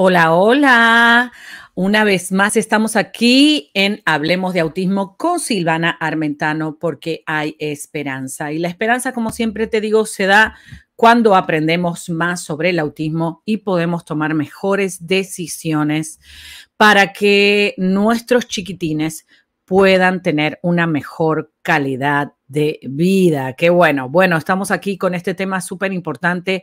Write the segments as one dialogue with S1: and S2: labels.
S1: Hola, hola. Una vez más estamos aquí en Hablemos de Autismo con Silvana Armentano porque hay esperanza. Y la esperanza, como siempre te digo, se da cuando aprendemos más sobre el autismo y podemos tomar mejores decisiones para que nuestros chiquitines puedan tener una mejor calidad de vida. Qué bueno. Bueno, estamos aquí con este tema súper importante,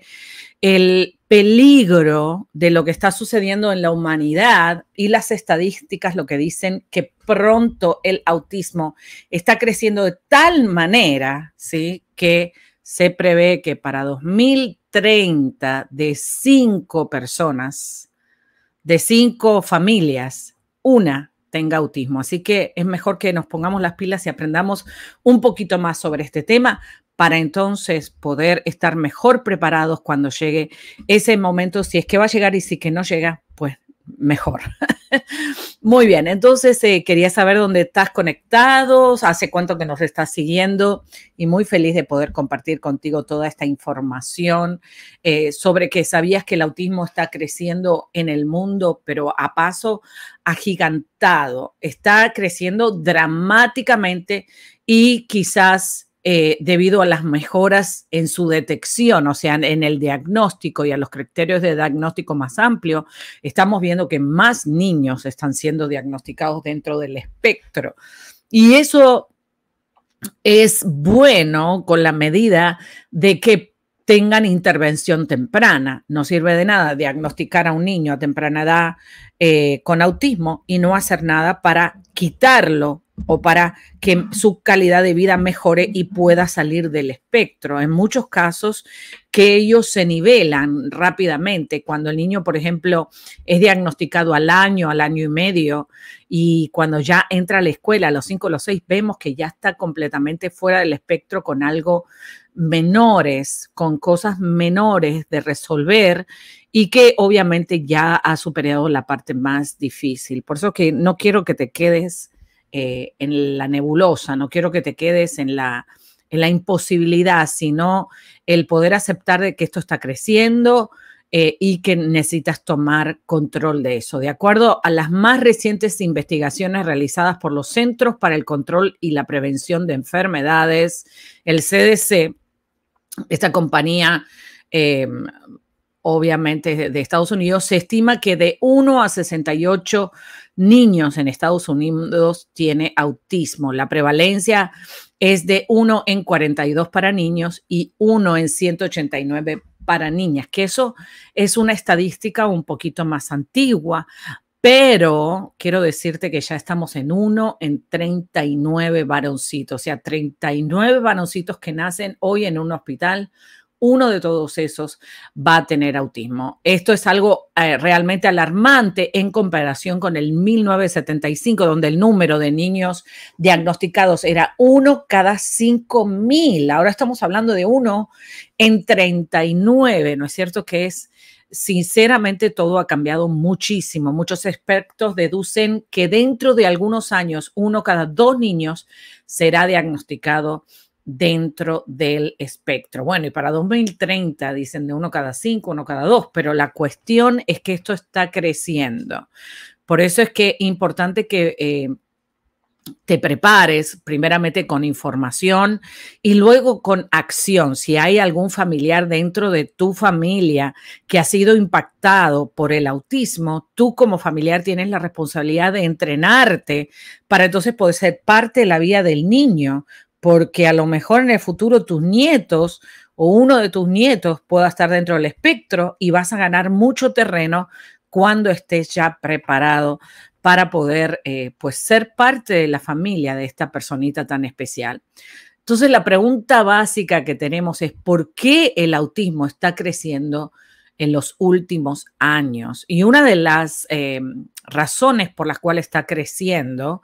S1: el peligro de lo que está sucediendo en la humanidad y las estadísticas lo que dicen que pronto el autismo está creciendo de tal manera, ¿sí? Que se prevé que para 2030 de cinco personas, de cinco familias, una tenga autismo. Así que es mejor que nos pongamos las pilas y aprendamos un poquito más sobre este tema para entonces poder estar mejor preparados cuando llegue ese momento, si es que va a llegar y si que no llega, pues mejor. Muy bien, entonces eh, quería saber dónde estás conectado, hace cuánto que nos estás siguiendo y muy feliz de poder compartir contigo toda esta información eh, sobre que sabías que el autismo está creciendo en el mundo, pero a paso agigantado, está creciendo dramáticamente y quizás eh, debido a las mejoras en su detección, o sea, en el diagnóstico y a los criterios de diagnóstico más amplio, estamos viendo que más niños están siendo diagnosticados dentro del espectro. Y eso es bueno con la medida de que tengan intervención temprana. No sirve de nada diagnosticar a un niño a temprana edad eh, con autismo y no hacer nada para quitarlo o para que su calidad de vida mejore y pueda salir del espectro. En muchos casos que ellos se nivelan rápidamente. Cuando el niño, por ejemplo, es diagnosticado al año, al año y medio, y cuando ya entra a la escuela, a los cinco o los seis, vemos que ya está completamente fuera del espectro con algo menores, con cosas menores de resolver y que obviamente ya ha superado la parte más difícil. Por eso que no quiero que te quedes eh, en la nebulosa, no quiero que te quedes en la, la imposibilidad, sino el poder aceptar que esto está creciendo eh, y que necesitas tomar control de eso. De acuerdo a las más recientes investigaciones realizadas por los Centros para el Control y la Prevención de Enfermedades, el CDC, esta compañía... Eh, obviamente de Estados Unidos, se estima que de 1 a 68 niños en Estados Unidos tiene autismo. La prevalencia es de 1 en 42 para niños y 1 en 189 para niñas, que eso es una estadística un poquito más antigua, pero quiero decirte que ya estamos en 1 en 39 varoncitos, o sea, 39 varoncitos que nacen hoy en un hospital uno de todos esos va a tener autismo. Esto es algo eh, realmente alarmante en comparación con el 1975, donde el número de niños diagnosticados era uno cada cinco mil. Ahora estamos hablando de uno en 39, ¿no es cierto? Que es sinceramente todo ha cambiado muchísimo. Muchos expertos deducen que dentro de algunos años, uno cada dos niños será diagnosticado dentro del espectro. Bueno, y para 2030 dicen de uno cada cinco, uno cada dos, pero la cuestión es que esto está creciendo. Por eso es que es importante que eh, te prepares primeramente con información y luego con acción. Si hay algún familiar dentro de tu familia que ha sido impactado por el autismo, tú como familiar tienes la responsabilidad de entrenarte para entonces poder ser parte de la vida del niño, porque a lo mejor en el futuro tus nietos o uno de tus nietos pueda estar dentro del espectro y vas a ganar mucho terreno cuando estés ya preparado para poder eh, pues ser parte de la familia de esta personita tan especial. Entonces la pregunta básica que tenemos es ¿por qué el autismo está creciendo en los últimos años? Y una de las eh, razones por las cuales está creciendo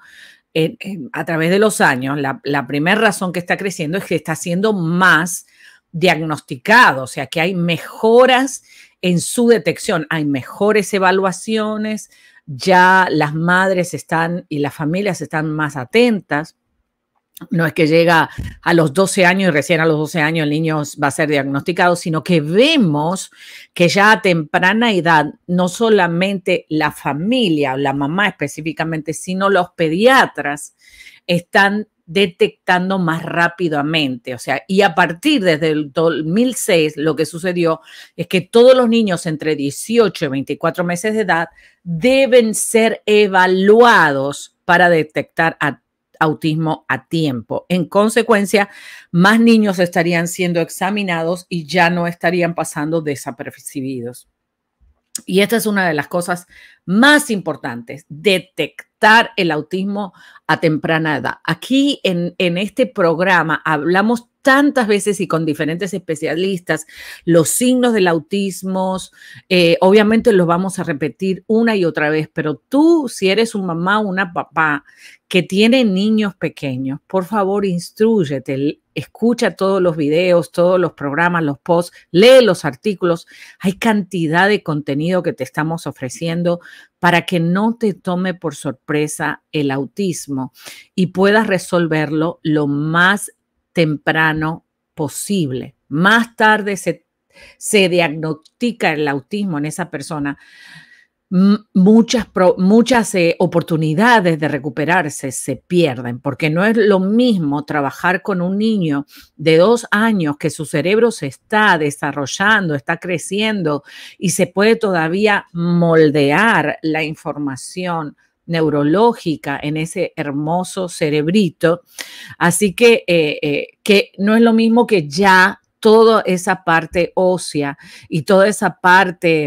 S1: a través de los años, la, la primera razón que está creciendo es que está siendo más diagnosticado, o sea que hay mejoras en su detección, hay mejores evaluaciones, ya las madres están y las familias están más atentas no es que llega a los 12 años y recién a los 12 años el niño va a ser diagnosticado, sino que vemos que ya a temprana edad no solamente la familia o la mamá específicamente, sino los pediatras están detectando más rápidamente. O sea, y a partir desde el 2006 lo que sucedió es que todos los niños entre 18 y 24 meses de edad deben ser evaluados para detectar a autismo a tiempo. En consecuencia, más niños estarían siendo examinados y ya no estarían pasando desapercibidos. Y esta es una de las cosas más importantes, detectar el autismo a temprana edad. Aquí en, en este programa hablamos tantas veces y con diferentes especialistas, los signos del autismo, eh, obviamente los vamos a repetir una y otra vez, pero tú, si eres un mamá o una papá que tiene niños pequeños, por favor, instruyete, escucha todos los videos, todos los programas, los posts, lee los artículos. Hay cantidad de contenido que te estamos ofreciendo para que no te tome por sorpresa el autismo y puedas resolverlo lo más temprano posible. Más tarde se, se diagnostica el autismo en esa persona, muchas, muchas eh, oportunidades de recuperarse se pierden, porque no es lo mismo trabajar con un niño de dos años que su cerebro se está desarrollando, está creciendo y se puede todavía moldear la información neurológica en ese hermoso cerebrito. Así que, eh, eh, que no es lo mismo que ya toda esa parte ósea y toda esa parte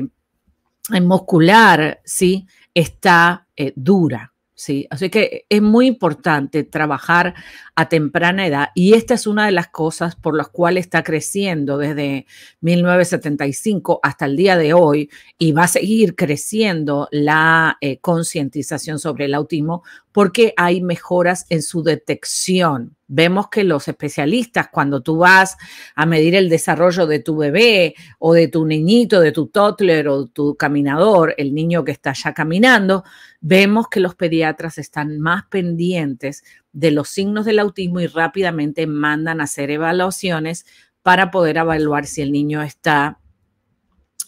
S1: eh, muscular, ¿sí? Está dura. ¿sí? Así que es muy importante trabajar a temprana edad y esta es una de las cosas por las cuales está creciendo desde 1975 hasta el día de hoy y va a seguir creciendo la eh, concientización sobre el autismo porque hay mejoras en su detección. Vemos que los especialistas, cuando tú vas a medir el desarrollo de tu bebé o de tu niñito, de tu toddler o tu caminador, el niño que está ya caminando, vemos que los pediatras están más pendientes de los signos del autismo y rápidamente mandan a hacer evaluaciones para poder evaluar si el niño está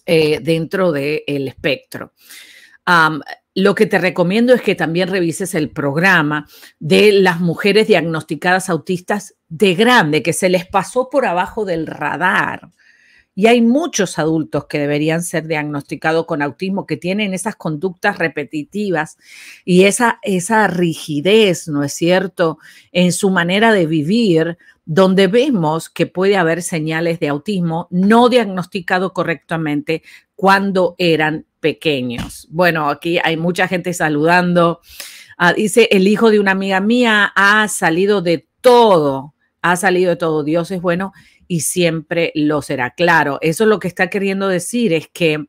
S1: eh, dentro del espectro. Lo que te recomiendo es que también revises el programa de las mujeres diagnosticadas autistas de grande, que se les pasó por abajo del radar. Y hay muchos adultos que deberían ser diagnosticados con autismo, que tienen esas conductas repetitivas y esa, esa rigidez, ¿no es cierto?, en su manera de vivir, donde vemos que puede haber señales de autismo no diagnosticado correctamente cuando eran pequeños. Bueno, aquí hay mucha gente saludando. Ah, dice, el hijo de una amiga mía ha salido de todo, ha salido de todo. Dios es bueno y siempre lo será. Claro, eso es lo que está queriendo decir, es que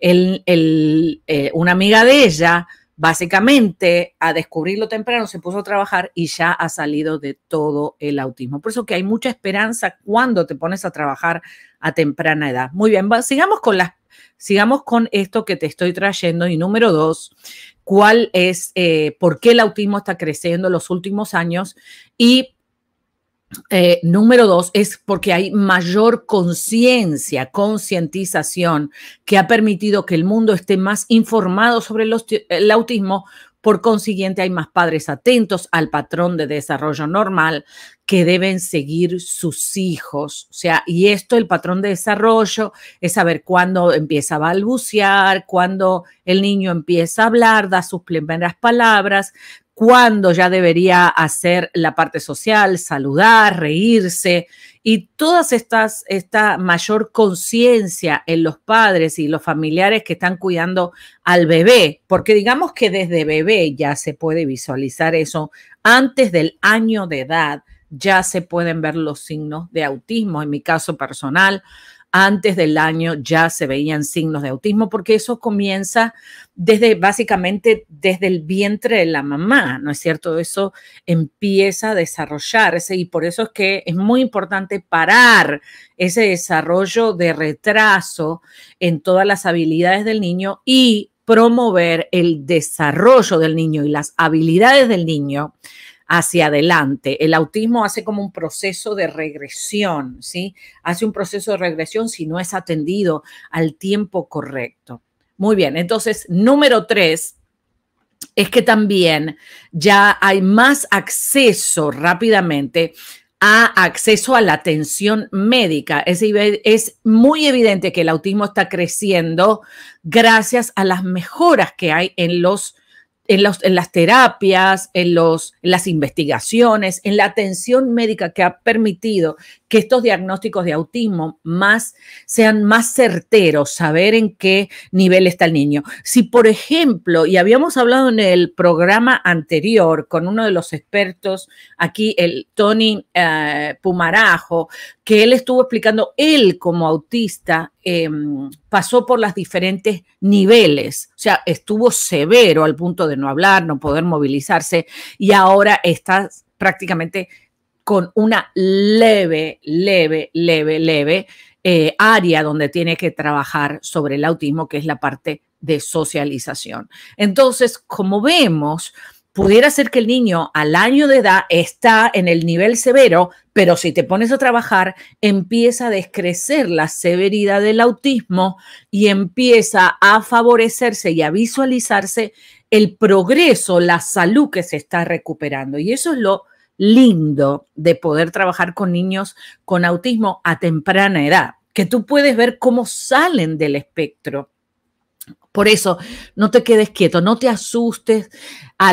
S1: el, el, eh, una amiga de ella básicamente a descubrirlo temprano se puso a trabajar y ya ha salido de todo el autismo. Por eso que hay mucha esperanza cuando te pones a trabajar a temprana edad. Muy bien, sigamos con las sigamos con esto que te estoy trayendo. Y número dos, cuál es, eh, por qué el autismo está creciendo en los últimos años y eh, número dos es porque hay mayor conciencia, concientización que ha permitido que el mundo esté más informado sobre el, el autismo. Por consiguiente, hay más padres atentos al patrón de desarrollo normal que deben seguir sus hijos. O sea, y esto, el patrón de desarrollo, es saber cuándo empieza a balbucear, cuándo el niño empieza a hablar, da sus primeras palabras, cuándo ya debería hacer la parte social, saludar, reírse y todas estas, esta mayor conciencia en los padres y los familiares que están cuidando al bebé, porque digamos que desde bebé ya se puede visualizar eso, antes del año de edad ya se pueden ver los signos de autismo, en mi caso personal, antes del año ya se veían signos de autismo, porque eso comienza desde básicamente desde el vientre de la mamá, ¿no es cierto? Eso empieza a desarrollarse y por eso es que es muy importante parar ese desarrollo de retraso en todas las habilidades del niño y promover el desarrollo del niño y las habilidades del niño hacia adelante. El autismo hace como un proceso de regresión, ¿sí? Hace un proceso de regresión si no es atendido al tiempo correcto. Muy bien, entonces, número tres, es que también ya hay más acceso rápidamente a acceso a la atención médica. Es, es, muy evidente que el autismo está creciendo gracias a las mejoras que hay en los en, las terapias, en, los, las investigaciones, en la atención médica que ha permitido que estos diagnósticos de autismo más, sean más certeros, saber en qué nivel está el niño. Si, por ejemplo, y habíamos hablado en el programa anterior con uno de los expertos aquí, el Tony eh, Pumarajo, que él estuvo explicando él como autista Em, pasó por los diferentes niveles, o sea, estuvo severo al punto de no hablar, no poder movilizarse y ahora está prácticamente con una leve, leve, leve, leve eh, área donde tiene que trabajar sobre el autismo, que es la parte de socialización. Entonces, como vemos, pudiera ser que el niño al año de edad está en el nivel severo, pero si te pones a trabajar, empieza a descrecer la severidad del autismo y empieza a favorecerse y a visualizarse el progreso, la salud que se está recuperando. Y eso es lo lindo de poder trabajar con niños con autismo a temprana edad, que tú puedes ver cómo salen del espectro por eso, no te quedes quieto, no te asustes a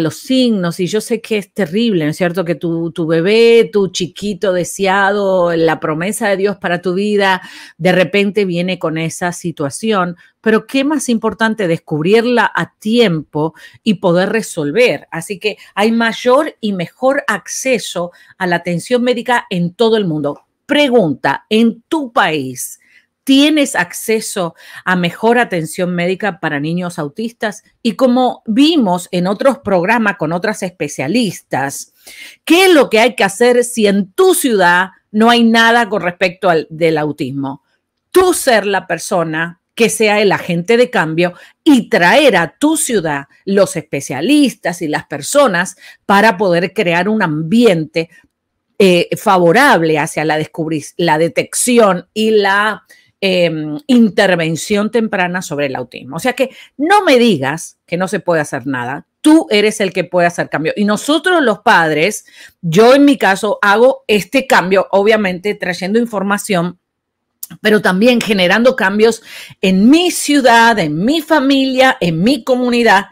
S1: los signos. Y yo sé que es terrible, ¿no es cierto? Que tu, tu, bebé, tu chiquito deseado, la promesa de Dios para tu vida, de repente viene con esa situación. Pero qué más importante descubrirla a tiempo y poder resolver. Así que hay mayor y mejor acceso a la atención médica en todo el mundo. Pregunta, en tu país, tienes acceso a mejor atención médica para niños autistas y como vimos en otros programas con otras especialistas, ¿qué es lo que hay que hacer si en tu ciudad no hay nada con respecto al del autismo? Tú ser la persona que sea el agente de cambio y traer a tu ciudad los especialistas y las personas para poder crear un ambiente eh, favorable hacia la, la detección y la Em, intervención temprana sobre el autismo. O sea que no me digas que no se puede hacer nada. Tú eres el que puede hacer cambio. Y nosotros los padres, yo en mi caso hago este cambio, obviamente trayendo información pero también generando cambios en mi ciudad, en mi familia, en mi comunidad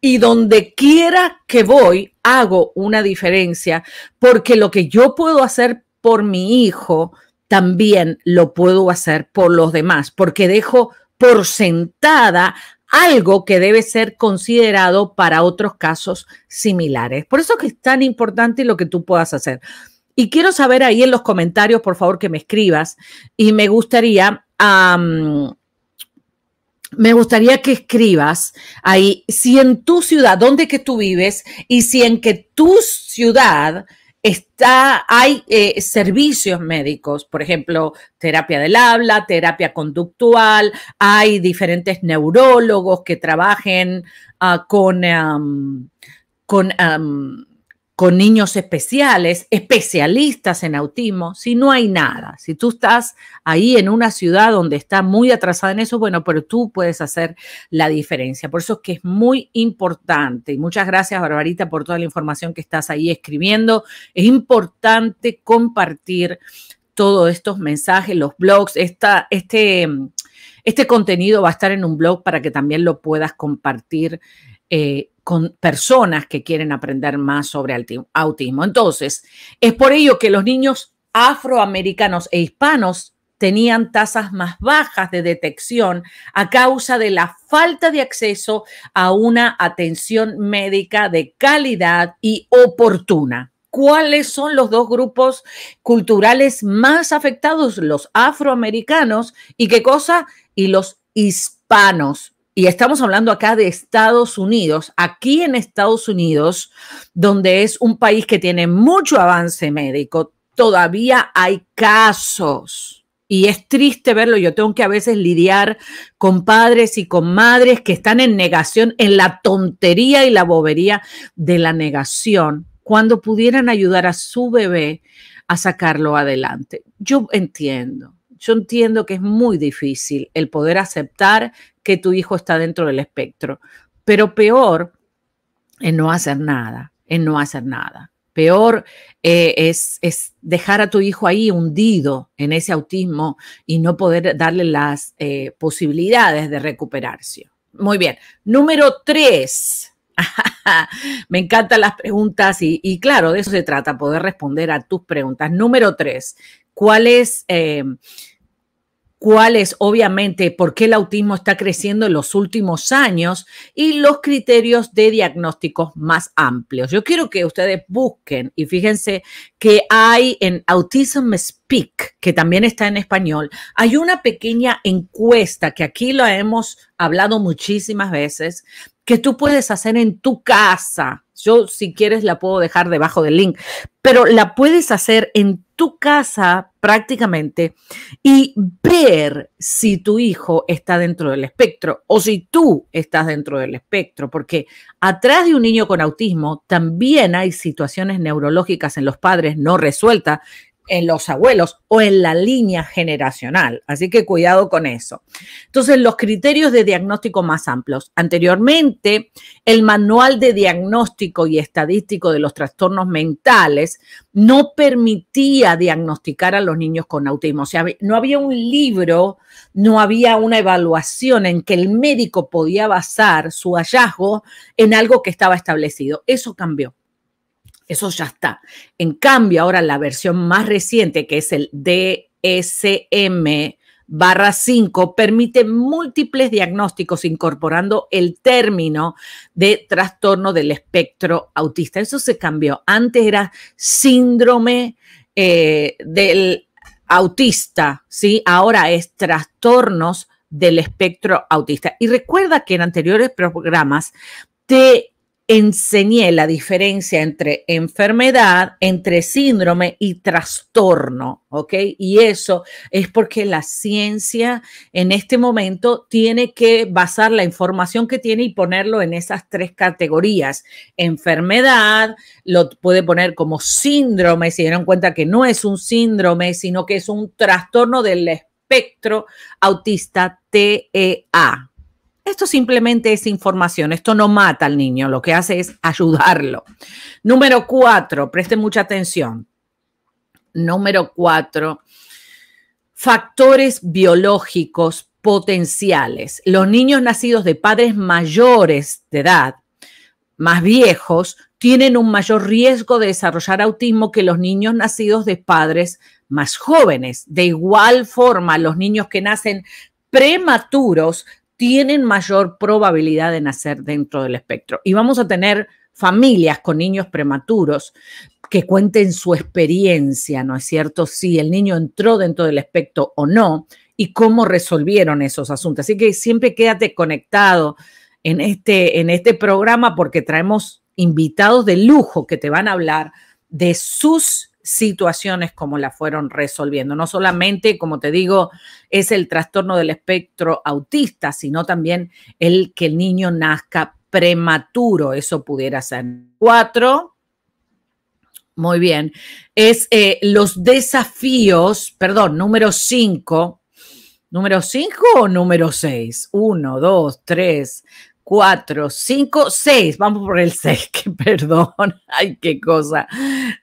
S1: y donde quiera que voy hago una diferencia porque lo que yo puedo hacer por mi hijo, también lo puedo hacer por los demás, porque dejo por sentada algo que debe ser considerado para otros casos similares. Por eso es que es tan importante lo que tú puedas hacer. Y quiero saber ahí en los comentarios, por favor, que me escribas. Y me gustaría, me gustaría que escribas ahí si en tu ciudad, dónde que tú vives y si en que tu ciudad Está, hay eh, servicios médicos, por ejemplo, terapia del habla, terapia conductual, hay diferentes neurólogos que trabajen ah, con, con con niños especiales, especialistas en autismo, si no hay nada. Si tú estás ahí en una ciudad donde está muy atrasada en eso, bueno, pero tú puedes hacer la diferencia. Por eso es que es muy importante. Y muchas gracias, Barbarita, por toda la información que estás ahí escribiendo. Es importante compartir todos estos mensajes, los blogs, este, este contenido va a estar en un blog para que también lo puedas compartir. Eh, con personas que quieren aprender más sobre autismo. Entonces, es por ello que los niños afroamericanos e hispanos tenían tasas más bajas de detección a causa de la falta de acceso a una atención médica de calidad y oportuna. ¿Cuáles son los dos grupos culturales más afectados? Los afroamericanos y qué cosa? Y los hispanos y estamos hablando acá de Estados Unidos, aquí en Estados Unidos, donde es un país que tiene mucho avance médico, todavía hay casos. Y es triste verlo, yo tengo que a veces lidiar con padres y con madres que están en negación, en la tontería y la bobería de la negación, cuando pudieran ayudar a su bebé a sacarlo adelante. Yo entiendo, yo entiendo que es muy difícil el poder aceptar que tu hijo está dentro del espectro. Pero peor es no hacer nada, es no hacer nada. Peor eh, es, es, dejar a tu hijo ahí hundido en ese autismo y no poder darle las eh, posibilidades de recuperarse. Muy bien. Número tres. Me encantan las preguntas y, y, claro, de eso se trata, poder responder a tus preguntas. Número tres, ¿cuál es eh, cuál es obviamente por qué el autismo está creciendo en los últimos años y los criterios de diagnósticos más amplios. Yo quiero que ustedes busquen y fíjense que hay en Autism Speak, que también está en español, hay una pequeña encuesta que aquí lo hemos hablado muchísimas veces, que tú puedes hacer en tu casa yo, si quieres, la puedo dejar debajo del link, pero la puedes hacer en tu casa prácticamente y ver si tu hijo está dentro del espectro o si tú estás dentro del espectro, porque atrás de un niño con autismo también hay situaciones neurológicas en los padres no resueltas en los abuelos o en la línea generacional. Así que cuidado con eso. Entonces, los criterios de diagnóstico más amplios. Anteriormente, el manual de diagnóstico y estadístico de los trastornos mentales no permitía diagnosticar a los niños con autismo. O sea, no había un libro, no había una evaluación en que el médico podía basar su hallazgo en algo que estaba establecido. Eso cambió. Eso ya está. En cambio, ahora la versión más reciente, que es el DSM barra 5, permite múltiples diagnósticos incorporando el término de trastorno del espectro autista. Eso se cambió. Antes era síndrome eh, del autista, ¿sí? Ahora es trastornos del espectro autista. Y recuerda que en anteriores programas te enseñé la diferencia entre enfermedad, entre síndrome y trastorno, ¿ok? Y eso es porque la ciencia en este momento tiene que basar la información que tiene y ponerlo en esas tres categorías. Enfermedad, lo puede poner como síndrome, se dieron cuenta que no es un síndrome, sino que es un trastorno del espectro autista TEA, esto simplemente es información, esto no mata al niño, lo que hace es ayudarlo. Número cuatro, presten mucha atención. Número cuatro, factores biológicos potenciales. Los niños nacidos de padres mayores de edad, más viejos, tienen un mayor riesgo de desarrollar autismo que los niños nacidos de padres más jóvenes. De igual forma, los niños que nacen prematuros tienen mayor probabilidad de nacer dentro del espectro. Y vamos a tener familias con niños prematuros que cuenten su experiencia, ¿no es cierto? Si el niño entró dentro del espectro o no y cómo resolvieron esos asuntos. Así que siempre quédate conectado en este, en este programa porque traemos invitados de lujo que te van a hablar de sus situaciones como la fueron resolviendo. No solamente, como te digo, es el trastorno del espectro autista, sino también el que el niño nazca prematuro. Eso pudiera ser. Cuatro. Muy bien. Es eh, los desafíos, perdón, número cinco. ¿Número cinco o número seis uno dos tres cuatro, cinco, seis. Vamos por el seis, que perdón. Ay, qué cosa.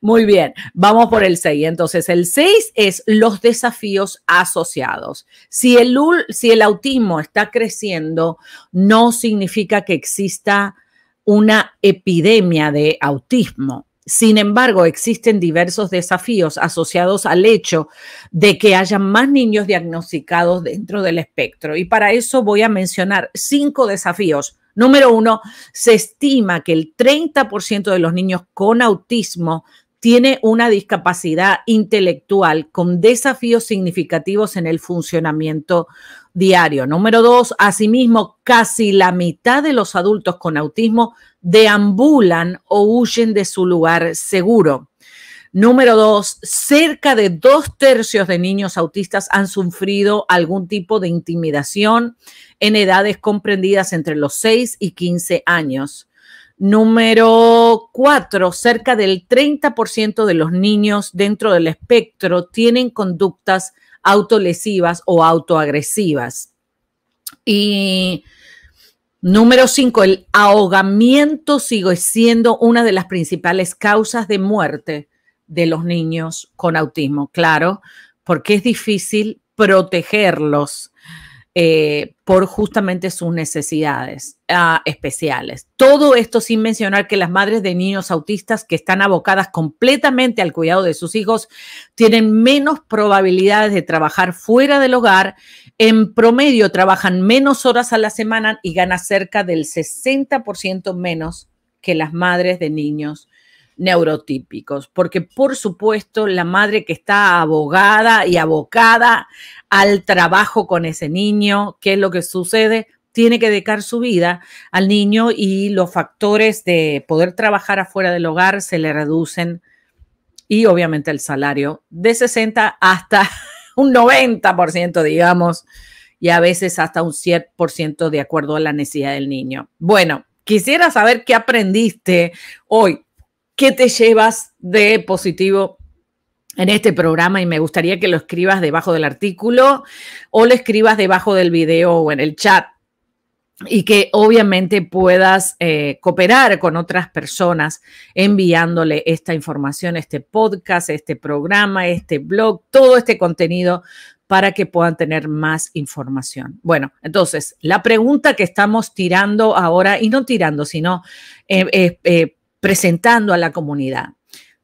S1: Muy bien, vamos por el seis. Entonces, el seis es los desafíos asociados. Si el, si el autismo está creciendo, no significa que exista una epidemia de autismo. Sin embargo, existen diversos desafíos asociados al hecho de que haya más niños diagnosticados dentro del espectro. Y para eso voy a mencionar cinco desafíos. Número uno, se estima que el 30% de los niños con autismo tiene una discapacidad intelectual con desafíos significativos en el funcionamiento diario. Número dos, asimismo, casi la mitad de los adultos con autismo deambulan o huyen de su lugar seguro. Número dos, cerca de dos tercios de niños autistas han sufrido algún tipo de intimidación en edades comprendidas entre los 6 y 15 años. Número cuatro, cerca del 30% de los niños dentro del espectro tienen conductas autolesivas o autoagresivas. Y Número cinco, el ahogamiento sigue siendo una de las principales causas de muerte de los niños con autismo, claro, porque es difícil protegerlos. Eh, por justamente sus necesidades ah, especiales. Todo esto sin mencionar que las madres de niños autistas que están abocadas completamente al cuidado de sus hijos tienen menos probabilidades de trabajar fuera del hogar. En promedio trabajan menos horas a la semana y ganan cerca del 60% menos que las madres de niños neurotípicos, porque por supuesto la madre que está abogada y abocada al trabajo con ese niño, ¿qué es lo que sucede? Tiene que dedicar su vida al niño y los factores de poder trabajar afuera del hogar se le reducen y obviamente el salario de 60 hasta un 90%, digamos, y a veces hasta un 100% de acuerdo a la necesidad del niño. Bueno, quisiera saber qué aprendiste hoy ¿Qué te llevas de positivo en este programa? Y me gustaría que lo escribas debajo del artículo o lo escribas debajo del video o en el chat y que obviamente puedas eh, cooperar con otras personas enviándole esta información, este podcast, este programa, este blog, todo este contenido para que puedan tener más información. Bueno, entonces, la pregunta que estamos tirando ahora, y no tirando, sino eh, eh, presentando a la comunidad.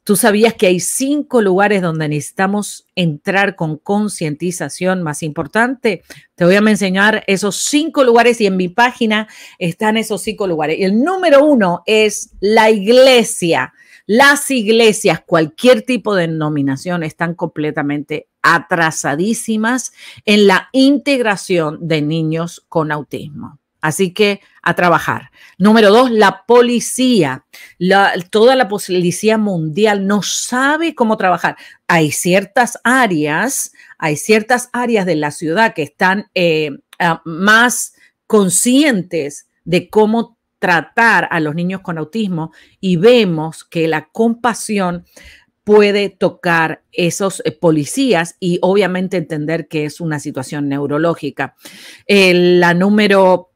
S1: Tú sabías que hay cinco lugares donde necesitamos entrar con concientización más importante. Te voy a enseñar esos cinco lugares y en mi página están esos cinco lugares. el número uno es la iglesia. Las iglesias, cualquier tipo de denominación, están completamente atrasadísimas en la integración de niños con autismo. Así que a trabajar. Número dos, la policía. toda la policía mundial no sabe cómo trabajar. Hay ciertas áreas, hay ciertas áreas de la ciudad que están eh, más conscientes de cómo tratar a los niños con autismo y vemos que la compasión puede tocar esos eh, policías y obviamente entender que es una situación neurológica. Eh, la número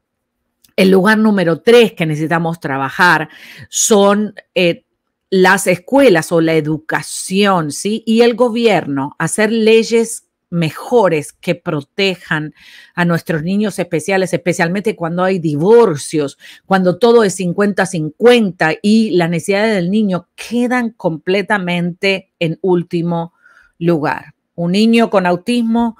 S1: el lugar número tres que necesitamos trabajar son eh, las escuelas o la educación, ¿sí? Y el gobierno, hacer leyes mejores que protejan a nuestros niños especiales, especialmente cuando hay divorcios, cuando todo es 50-50 y las necesidades del niño quedan completamente en último lugar. Un niño con autismo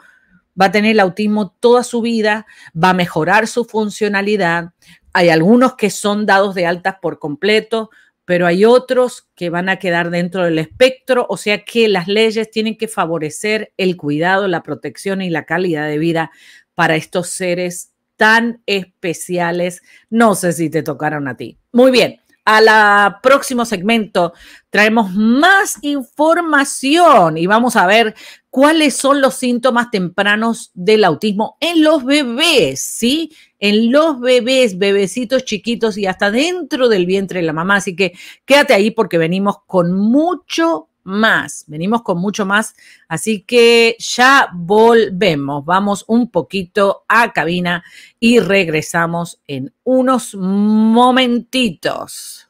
S1: va a tener el autismo toda su vida, va a mejorar su funcionalidad. Hay algunos que son dados de altas por completo, pero hay otros que van a quedar dentro del espectro, o sea que las leyes tienen que favorecer el cuidado, la protección y la calidad de vida para estos seres tan especiales. No sé si te tocaron a ti. Muy bien a la próximo segmento traemos más información y vamos a ver cuáles son los síntomas tempranos del autismo en los bebés, ¿sí? En los bebés, bebecitos chiquitos y hasta dentro del vientre de la mamá. Así que quédate ahí porque venimos con mucho más, venimos con mucho más, así que ya volvemos, vamos un poquito a cabina y regresamos en unos momentitos.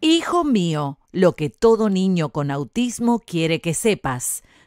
S1: Hijo mío, lo que todo niño con autismo quiere que sepas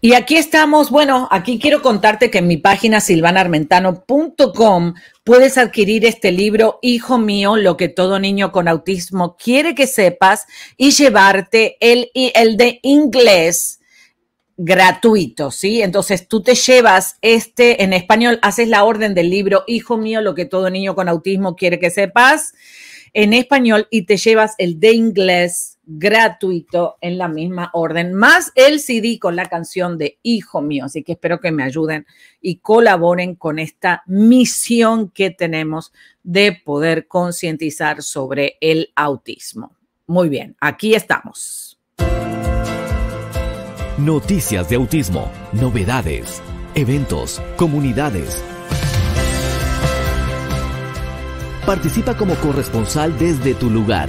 S1: Y aquí estamos, bueno, aquí quiero contarte que en mi página silvanarmentano.com puedes adquirir este libro, Hijo mío, lo que todo niño con autismo quiere que sepas, y llevarte el, el de inglés gratuito, ¿sí? Entonces tú te llevas este en español, haces la orden del libro, Hijo mío, lo que todo niño con autismo quiere que sepas, en español y te llevas el de inglés gratuito en la misma orden, más el CD con la canción de Hijo mío. Así que espero que me ayuden y colaboren con esta misión que tenemos de poder concientizar sobre el autismo. Muy bien, aquí estamos. Noticias de autismo, novedades, eventos, comunidades. Participa como corresponsal desde tu lugar.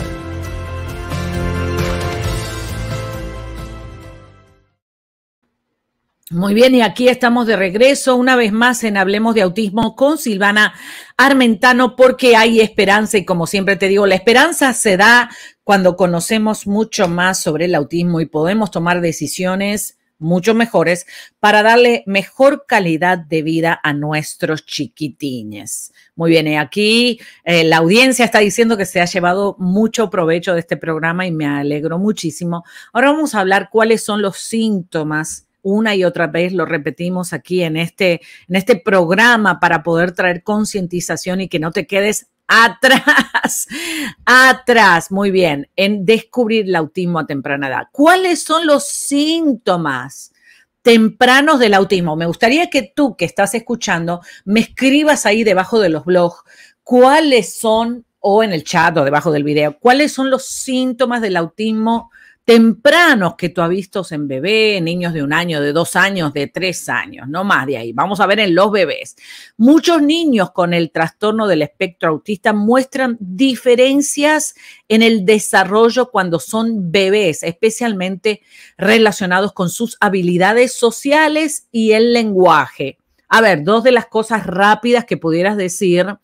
S1: Muy bien, y aquí estamos de regreso una vez más en Hablemos de Autismo con Silvana Armentano, porque hay esperanza y como siempre te digo, la esperanza se da cuando conocemos mucho más sobre el autismo y podemos tomar decisiones mucho mejores para darle mejor calidad de vida a nuestros chiquitines. Muy bien, y aquí eh, la audiencia está diciendo que se ha llevado mucho provecho de este programa y me alegro muchísimo. Ahora vamos a hablar cuáles son los síntomas una y otra vez lo repetimos aquí en este, en este programa para poder traer concientización y que no te quedes atrás, atrás, muy bien, en descubrir el autismo a temprana edad. ¿Cuáles son los síntomas? tempranos del autismo. Me gustaría que tú que estás escuchando me escribas ahí debajo de los blogs cuáles son, o en el chat o debajo del video, cuáles son los síntomas del autismo tempranos que tú has visto en bebé, niños de un año, de dos años, de tres años, no más de ahí. Vamos a ver en los bebés. Muchos niños con el trastorno del espectro autista muestran diferencias en el desarrollo cuando son bebés, especialmente relacionados con sus habilidades sociales y el lenguaje. A ver, dos de las cosas rápidas que pudieras decir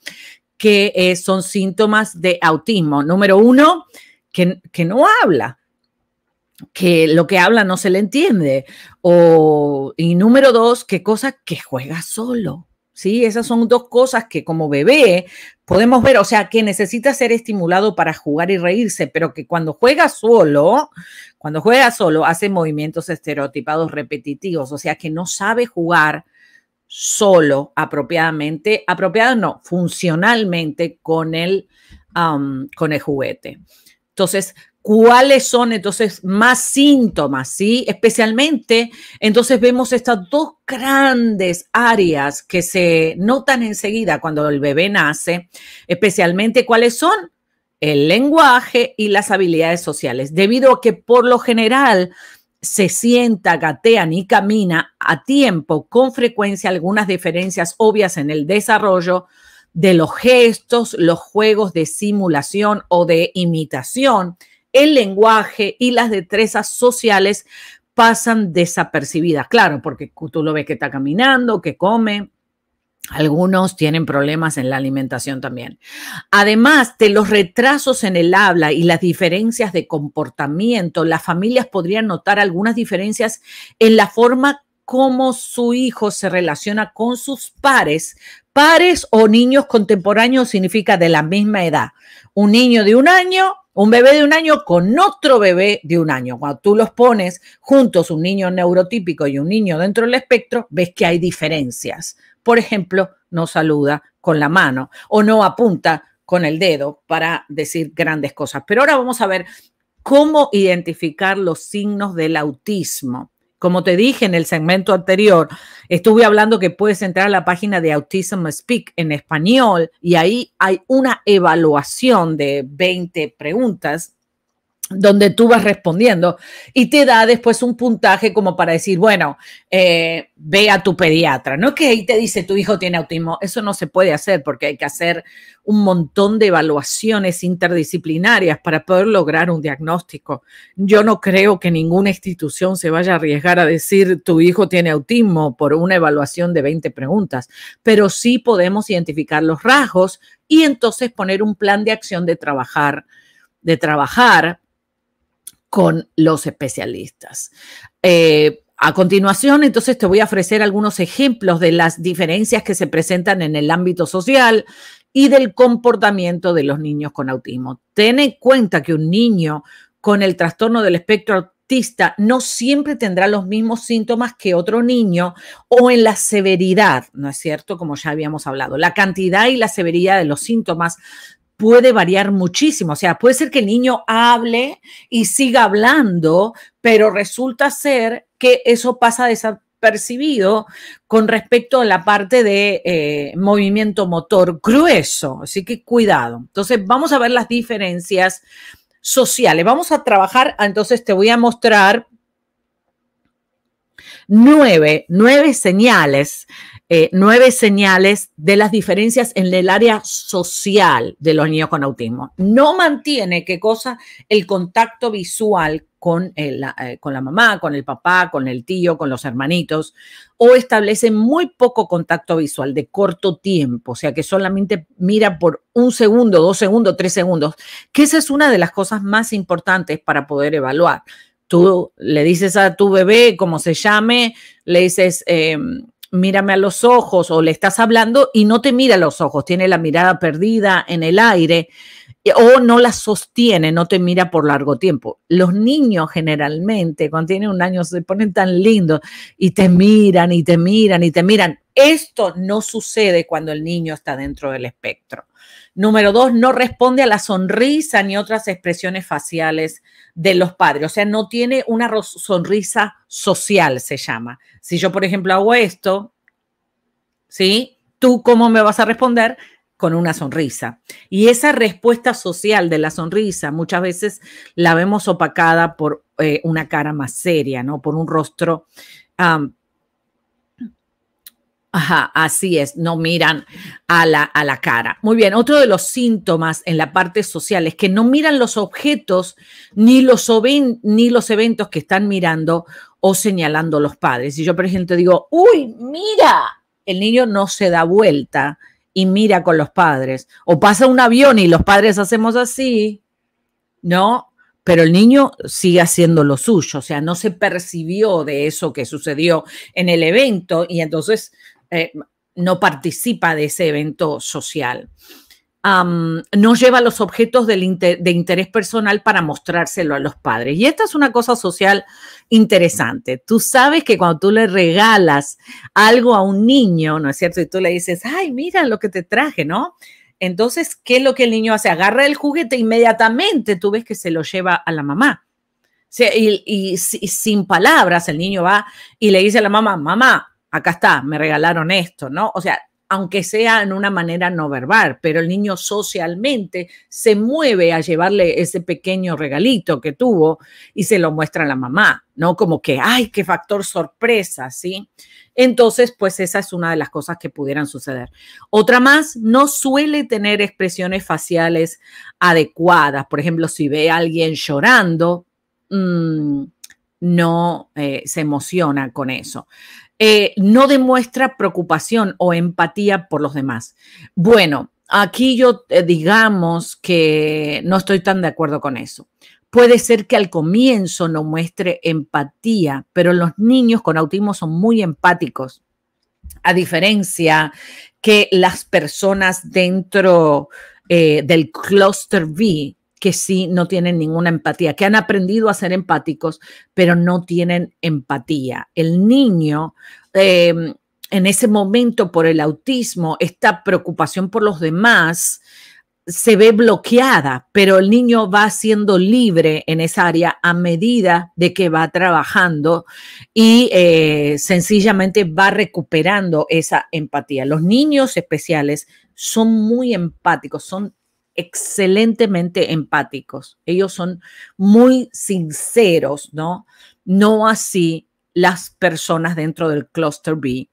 S1: que eh, son síntomas de autismo. Número uno, que no habla que lo que habla no se le entiende. O, y número dos, ¿qué cosa que juega solo. ¿sí? Esas son dos cosas que como bebé podemos ver, o sea, que necesita ser estimulado para jugar y reírse, pero que cuando juega solo, cuando juega solo, hace movimientos estereotipados repetitivos, o sea, que no sabe jugar solo apropiadamente, apropiado no, funcionalmente con el, con el juguete. Entonces, cuáles son entonces más síntomas, ¿sí? Especialmente, entonces vemos estas dos grandes áreas que se notan enseguida cuando el bebé nace, especialmente cuáles son el lenguaje y las habilidades sociales, debido a que por lo general se sienta, gatean y camina a tiempo, con frecuencia algunas diferencias obvias en el desarrollo de los gestos, los juegos de simulación o de imitación, el lenguaje y las destrezas sociales pasan desapercibidas. Claro, porque tú lo ves que está caminando, que come. Algunos tienen problemas en la alimentación también. Además de los retrasos en el habla y las diferencias de comportamiento, las familias podrían notar algunas diferencias en la forma como su hijo se relaciona con sus pares pares o niños contemporáneos significa de la misma edad. Un niño de un año, un bebé de un año con otro bebé de un año. Cuando tú los pones juntos, un niño neurotípico y un niño dentro del espectro, ves que hay diferencias. Por ejemplo, no saluda con la mano o no apunta con el dedo para decir grandes cosas. Pero ahora vamos a ver cómo identificar los signos del autismo. Como te dije en el segmento anterior, estuve hablando que puedes entrar a la página de Autism Speak en español y ahí hay una evaluación de 20 preguntas donde tú vas respondiendo y te da después un puntaje como para decir, bueno, eh, ve a tu pediatra, no es que ahí te dice tu hijo tiene autismo, eso no se puede hacer porque hay que hacer un montón de evaluaciones interdisciplinarias para poder lograr un diagnóstico. Yo no creo que ninguna institución se vaya a arriesgar a decir tu hijo tiene autismo por una evaluación de 20 preguntas, pero sí podemos identificar los rasgos y entonces poner un plan de acción de trabajar, de trabajar con los especialistas. Eh, a continuación, entonces te voy a ofrecer algunos ejemplos de las diferencias que se presentan en el ámbito social y del comportamiento de los niños con autismo. Ten en cuenta que un niño con el trastorno del espectro autista no siempre tendrá los mismos síntomas que otro niño o en la severidad, ¿no es cierto? Como ya habíamos hablado, la cantidad y la severidad de los síntomas puede variar muchísimo. O sea, puede ser que el niño hable y siga hablando, pero resulta ser que eso pasa desapercibido con respecto a la parte de eh, movimiento motor grueso. Así que cuidado. Entonces, vamos a ver las diferencias sociales. Vamos a trabajar, ah, entonces te voy a mostrar nueve, nueve señales eh, nueve señales de las diferencias en el área social de los niños con autismo. No mantiene, ¿qué cosa? El contacto visual con, eh, eh, con la mamá, con el papá, con el tío, con los hermanitos, o establece muy poco contacto visual de corto tiempo, o sea que solamente mira por un segundo, dos segundos, tres segundos, que esa es una de las cosas más importantes para poder evaluar. Tú le dices a tu bebé, cómo se llame, le dices... Em, mírame a los ojos o le estás hablando y no te mira a los ojos, tiene la mirada perdida en el aire eh, o no la sostiene, no te mira por largo tiempo. Los niños generalmente cuando tienen un año se ponen tan lindos y te miran y te miran y te miran. Esto no sucede cuando el niño está dentro del espectro. Número dos, no responde a la sonrisa ni otras expresiones faciales de los padres. O sea, no tiene una sonrisa social, se llama. Si yo, por ejemplo, hago esto, ¿sí? ¿Tú cómo me vas a responder? con una sonrisa. Y esa respuesta social de la sonrisa muchas veces la vemos opacada por eh, una cara más seria, ¿no? Por un rostro Ajá, así es, no miran a la, a la cara. Muy bien, otro de los síntomas en la parte social es que no miran los objetos ni los, ni los eventos que están mirando o señalando los padres. Y yo, por ejemplo, digo, uy, mira, el niño no se da vuelta y mira con los padres. O pasa un avión y los padres hacemos así, ¿no? pero el niño sigue haciendo lo suyo, o sea, no se percibió de eso que sucedió en el evento y entonces eh, no participa de ese evento social. no lleva los objetos de interés personal para mostrárselo a los padres. Y esta es una cosa social interesante. Tú sabes que cuando tú le regalas algo a un niño, ¿no es cierto? Y tú le dices, ay, mira lo que te traje, ¿no? Entonces, ¿qué es lo que el niño hace? Agarra el juguete inmediatamente, tú ves que se lo lleva a la mamá. y sin palabras, el niño va y le dice a la mamá, mamá, acá está, me regalaron esto, ¿no? O sea, aunque sea en una manera no verbal, pero el niño socialmente se mueve a llevarle ese pequeño regalito que tuvo y se lo muestra a la mamá, ¿no? Como que, ay, qué factor sorpresa, ¿sí? Entonces, pues esa es una de las cosas que pudieran suceder. Otra más, no suele tener expresiones faciales adecuadas. Por ejemplo, si ve a alguien llorando, mm, no eh, se emociona con eso. Eh, no demuestra preocupación o empatía por los demás. Bueno, aquí yo eh, digamos que no estoy tan de acuerdo con eso. Puede ser que al comienzo no muestre empatía, pero los niños con autismo son muy empáticos, a diferencia que las personas dentro eh, del cluster B, que sí no tienen ninguna empatía, que han aprendido a ser empáticos, pero no tienen empatía. El niño... Em, en ese momento por el autismo, esta preocupación por los demás se ve bloqueada, pero el niño va siendo libre en esa área a medida de que va trabajando y eh, sencillamente va recuperando esa empatía. Los niños especiales son muy empáticos, son excelentemente empáticos. Ellos son muy sinceros, ¿no? No así las personas dentro del cluster B,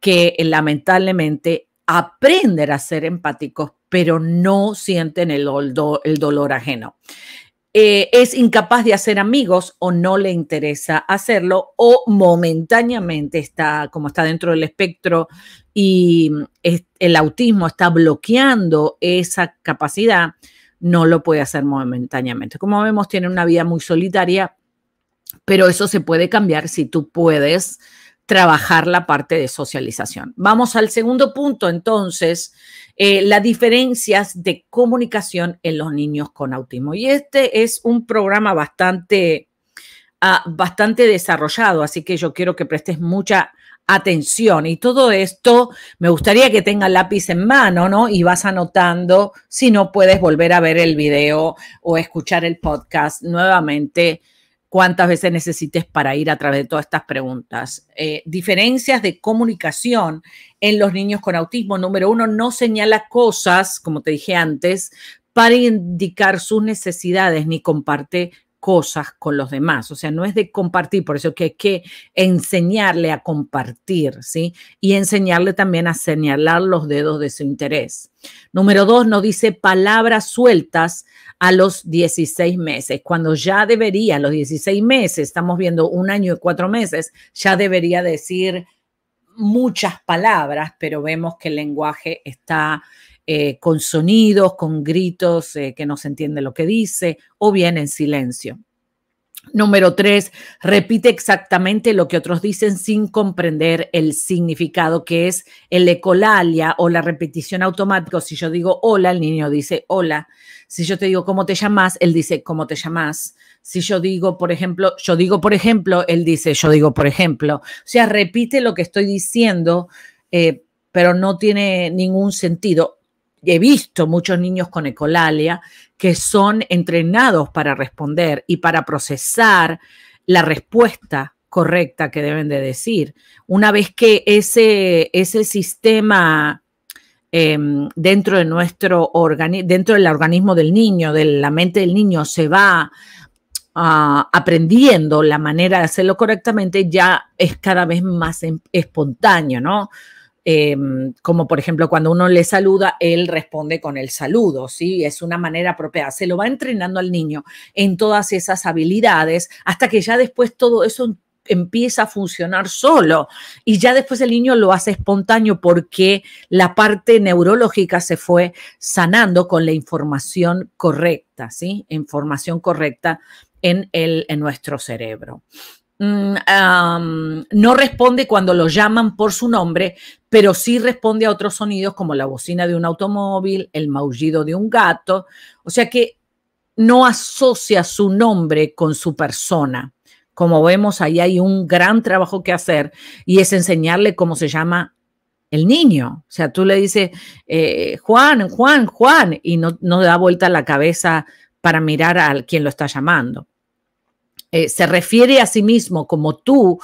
S1: que eh, lamentablemente aprenden a ser empáticos, pero no sienten el, el dolor ajeno. Eh, es incapaz de hacer amigos o no le interesa hacerlo o momentáneamente está, como está dentro del espectro y mm, el autismo está bloqueando esa capacidad, no lo puede hacer momentáneamente. Como vemos, tiene una vida muy solitaria, pero eso se puede cambiar si tú puedes trabajar la parte de socialización. Vamos al segundo punto, entonces, eh, las diferencias de comunicación en los niños con autismo. Y este es un programa bastante, ah, bastante desarrollado, así que yo quiero que prestes mucha atención. Y todo esto me gustaría que tenga lápiz en mano, ¿no? Y vas anotando si no puedes volver a ver el video o escuchar el podcast nuevamente cuántas veces necesites para ir a través de todas estas preguntas. Eh, diferencias de comunicación en los niños con autismo. Número uno, no señala cosas, como te dije antes, para indicar sus necesidades ni comparte cosas con los demás, o sea, no es de compartir, por eso que hay que enseñarle a compartir, ¿sí? Y enseñarle también a señalar los dedos de su interés. Número dos, no dice palabras sueltas a los 16 meses, cuando ya debería, a los 16 meses, estamos viendo un año y cuatro meses, ya debería decir muchas palabras, pero vemos que el lenguaje está eh, con sonidos, con gritos eh, que no se entiende lo que dice, o bien en silencio. Número tres, repite exactamente lo que otros dicen sin comprender el significado, que es el ecolalia o la repetición automática. Si yo digo hola, el niño dice hola. Si yo te digo cómo te llamas, él dice cómo te llamas. Si yo digo, por ejemplo, yo digo, por ejemplo, él dice yo digo, por ejemplo. O sea, repite lo que estoy diciendo, eh, pero no tiene ningún sentido he visto muchos niños con ecolalia que son entrenados para responder y para procesar la respuesta correcta que deben de decir. Una vez que ese, ese sistema em, dentro de nuestro organismo, dentro del organismo del niño, de la mente del niño, se va ah, aprendiendo la manera de hacerlo correctamente, ya es cada vez más em-, espontáneo, ¿no? Em, como por ejemplo cuando uno le saluda, él responde con el saludo, ¿sí? Es una manera apropiada. Se lo va entrenando al niño en todas esas habilidades hasta que ya después todo eso empieza a funcionar solo y ya después el niño lo hace espontáneo porque la parte neurológica se fue sanando con la información correcta, ¿sí? Información correcta en, en nuestro cerebro. Mm, no responde cuando lo llaman por su nombre, pero sí responde a otros sonidos como la bocina de un automóvil, el maullido de un gato, o sea que no asocia su nombre con su persona. Como vemos, ahí hay un gran trabajo que hacer y es enseñarle cómo se llama el niño. O sea, tú le dices, eh, Juan, Juan, Juan, y no, no da vuelta la cabeza para mirar a quien lo está llamando. Eh, se refiere a sí mismo como tú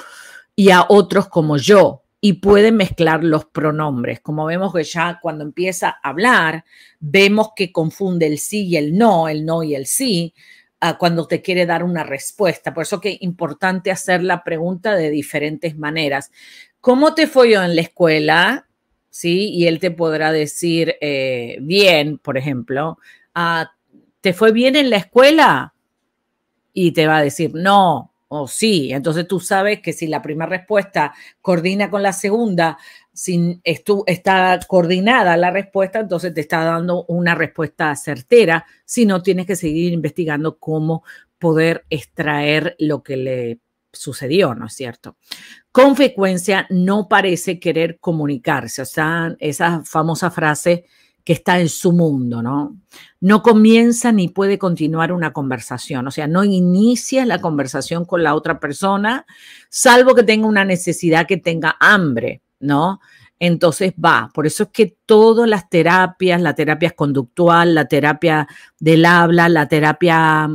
S1: y a otros como yo y puede mezclar los pronombres. Como vemos que ya cuando empieza a hablar, vemos que confunde el sí y el no, el no y el sí, ah, cuando te quiere dar una respuesta. Por eso que es importante hacer la pregunta de diferentes maneras. ¿Cómo te fue yo en la escuela? ¿Sí? Y él te podrá decir eh, bien, por ejemplo. Ah, ¿Te fue bien en la escuela? y te va a decir no o sí. Entonces tú sabes que si la primera respuesta coordina con la segunda, si está coordinada la respuesta, entonces te está dando una respuesta certera, si no tienes que seguir investigando cómo poder extraer lo que le sucedió, ¿no es cierto? Con frecuencia no parece querer comunicarse, o sea, esa famosa frase que está en su mundo, ¿no? No comienza ni puede continuar una conversación, o sea, no inicia la conversación con la otra persona, salvo que tenga una necesidad, que tenga hambre, ¿no? Entonces va, por eso es que todas las terapias, la terapia conductual, la terapia del habla, la terapia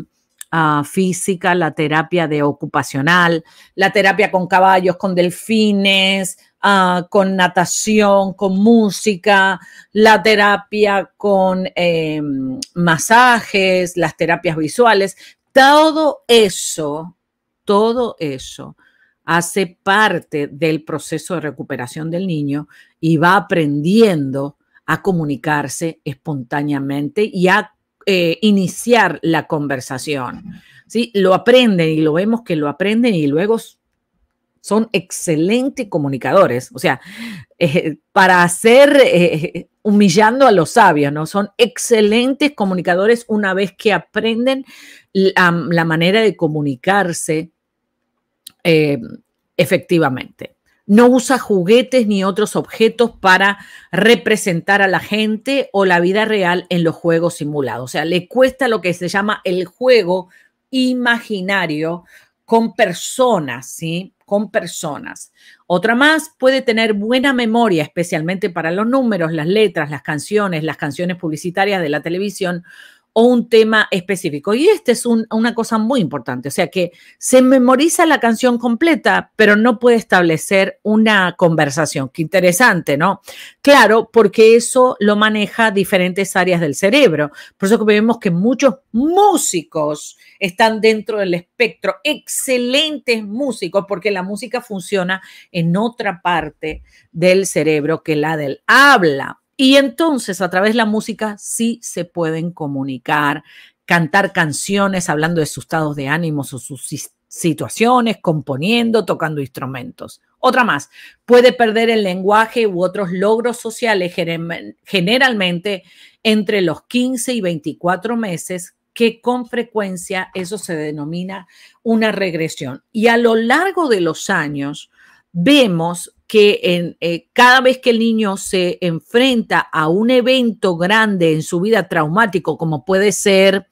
S1: ah, física, la terapia de ocupacional, la terapia con caballos, con delfines, Ah, con natación, con música, la terapia con em, masajes, las terapias visuales, todo eso, todo eso hace parte del proceso de recuperación del niño y va aprendiendo a comunicarse espontáneamente y a eh, iniciar la conversación. ¿sí? Lo aprenden y lo vemos que lo aprenden y luego son excelentes comunicadores, o sea, eh, para hacer eh, humillando a los sabios, ¿no? Son excelentes comunicadores una vez que aprenden la, manera de comunicarse eh, efectivamente. No usa juguetes ni otros objetos para representar a la gente o la vida real en los juegos simulados. O sea, le cuesta lo que se llama el juego imaginario con personas, ¿sí? con personas. Otra más puede tener buena memoria, especialmente para los números, las letras, las canciones, las canciones publicitarias de la televisión o un tema específico. Y esta es una cosa muy importante, o sea que se memoriza la canción completa, pero no puede establecer una conversación. Qué interesante, ¿no? Claro, porque eso lo maneja diferentes áreas del cerebro. Por eso que vemos que muchos músicos están dentro del espectro, excelentes músicos, porque la música funciona en otra parte del cerebro que la del habla. Y entonces a través de la música sí se pueden comunicar, cantar canciones hablando de sus estados de ánimos o sus situaciones, componiendo, tocando instrumentos. Otra más, puede perder el lenguaje u otros logros sociales generalmente entre los 15 y 24 meses, que con frecuencia eso se denomina una regresión. Y a lo largo de los años vemos que eh, cada vez que el niño se enfrenta a un evento grande en su vida traumático, como puede ser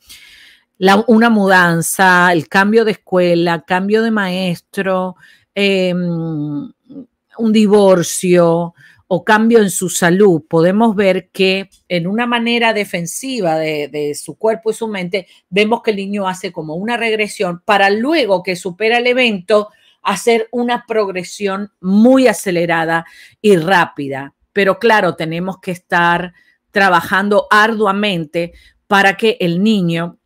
S1: una mudanza, el cambio de escuela, cambio de maestro, em, un divorcio o cambio en su salud, podemos ver que en una manera defensiva de, su cuerpo y su mente, vemos que el niño hace como una regresión para luego que supera el evento, hacer una progresión muy acelerada y rápida. Pero claro, tenemos que estar trabajando arduamente para que el niño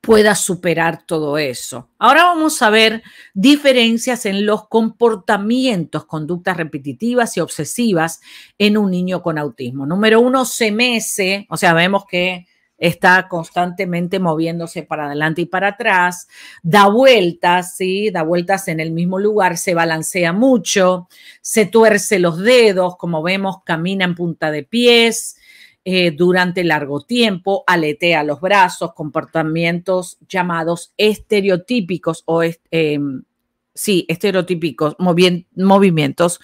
S1: pueda superar todo eso. Ahora vamos a ver diferencias en los comportamientos, conductas repetitivas y obsesivas en un niño con autismo. Número uno, se mece, o sea, vemos que está constantemente moviéndose para adelante y para atrás, da vueltas, ¿sí? Da vueltas en el mismo lugar, se balancea mucho, se tuerce los dedos, como vemos, camina en punta de pies eh, durante largo tiempo, aletea los brazos, comportamientos llamados estereotípicos o, em, sí, estereotípicos, movimientos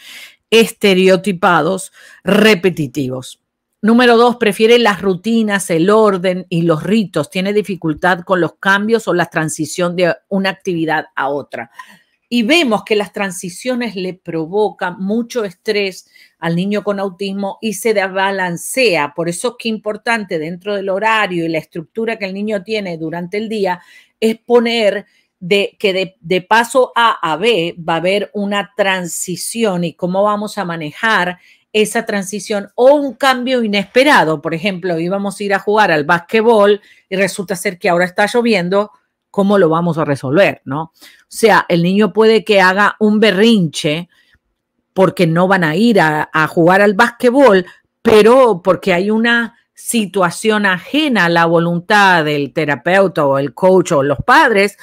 S1: estereotipados repetitivos. Número dos, prefiere las rutinas, el orden y los ritos. Tiene dificultad con los cambios o la transición de una actividad a otra. Y vemos que las transiciones le provocan mucho estrés al niño con autismo y se desbalancea. Por eso es que importante dentro del horario y la estructura que el niño tiene durante el día es poner de que de, de, paso A a B va a haber una transición y cómo vamos a manejar esa transición o un cambio inesperado. Por ejemplo, íbamos a ir a jugar al básquetbol y resulta ser que ahora está lloviendo, ¿cómo lo vamos a resolver? ¿no? O sea, el niño puede que haga un berrinche porque no van a ir a, jugar al básquetbol, pero porque hay una situación ajena a la voluntad del terapeuta o el coach o los padres,